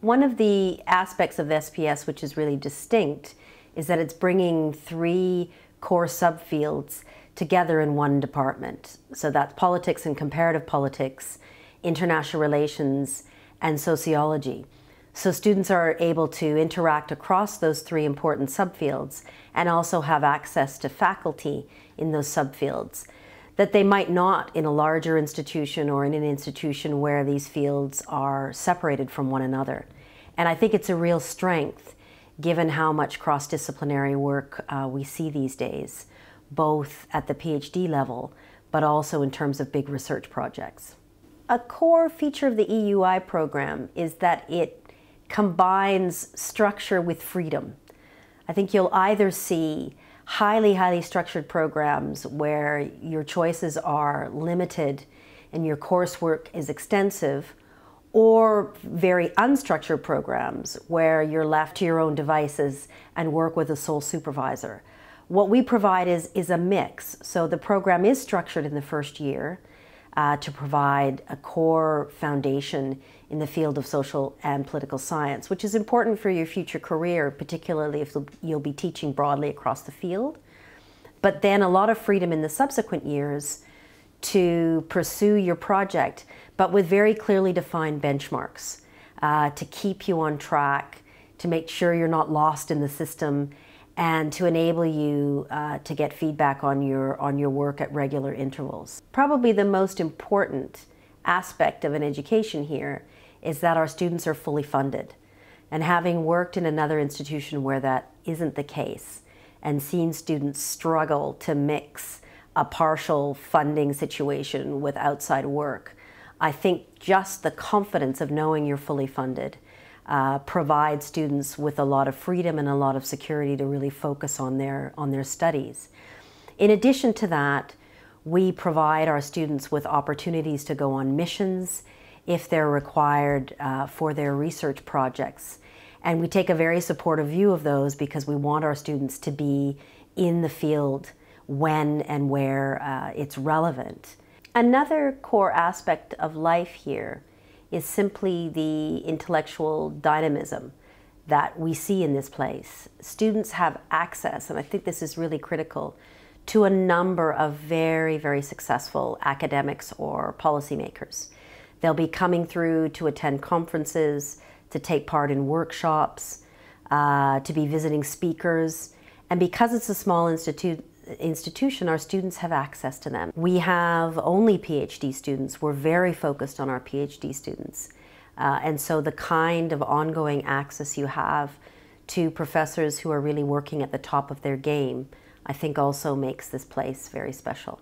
One of the aspects of SPS which is really distinct is that it's bringing three core subfields together in one department. So that's politics and comparative politics, international relations, and sociology. So students are able to interact across those three important subfields and also have access to faculty in those subfields that they might not in a larger institution or in an institution where these fields are separated from one another. And I think it's a real strength given how much cross disciplinary work uh, we see these days, both at the PhD level but also in terms of big research projects. A core feature of the EUI program is that it combines structure with freedom. I think you'll either see highly, highly structured programs where your choices are limited and your coursework is extensive, or very unstructured programs where you're left to your own devices and work with a sole supervisor. What we provide is, is a mix. So the program is structured in the first year, uh, to provide a core foundation in the field of social and political science, which is important for your future career, particularly if you'll be teaching broadly across the field. But then a lot of freedom in the subsequent years to pursue your project, but with very clearly defined benchmarks uh, to keep you on track, to make sure you're not lost in the system and to enable you uh, to get feedback on your, on your work at regular intervals. Probably the most important aspect of an education here is that our students are fully funded. And having worked in another institution where that isn't the case and seen students struggle to mix a partial funding situation with outside work, I think just the confidence of knowing you're fully funded uh, provide students with a lot of freedom and a lot of security to really focus on their, on their studies. In addition to that, we provide our students with opportunities to go on missions if they're required uh, for their research projects. And we take a very supportive view of those because we want our students to be in the field when and where uh, it's relevant. Another core aspect of life here is simply the intellectual dynamism that we see in this place. Students have access, and I think this is really critical, to a number of very, very successful academics or policymakers. They'll be coming through to attend conferences, to take part in workshops, uh, to be visiting speakers. And because it's a small institute, institution, our students have access to them. We have only PhD students. We're very focused on our PhD students. Uh, and so the kind of ongoing access you have to professors who are really working at the top of their game, I think also makes this place very special.